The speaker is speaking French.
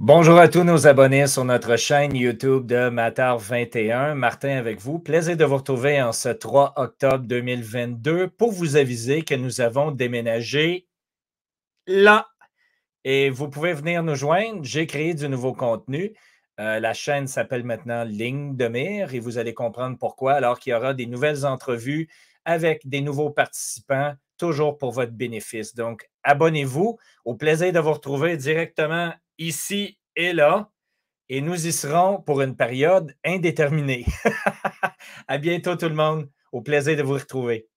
Bonjour à tous nos abonnés sur notre chaîne YouTube de Matar21. Martin avec vous. Plaisir de vous retrouver en ce 3 octobre 2022 pour vous aviser que nous avons déménagé là. Et vous pouvez venir nous joindre. J'ai créé du nouveau contenu. Euh, la chaîne s'appelle maintenant Ligne de Mire et vous allez comprendre pourquoi alors qu'il y aura des nouvelles entrevues avec des nouveaux participants, toujours pour votre bénéfice. Donc, abonnez-vous. Au plaisir de vous retrouver directement ici et là, et nous y serons pour une période indéterminée. à bientôt tout le monde. Au plaisir de vous retrouver.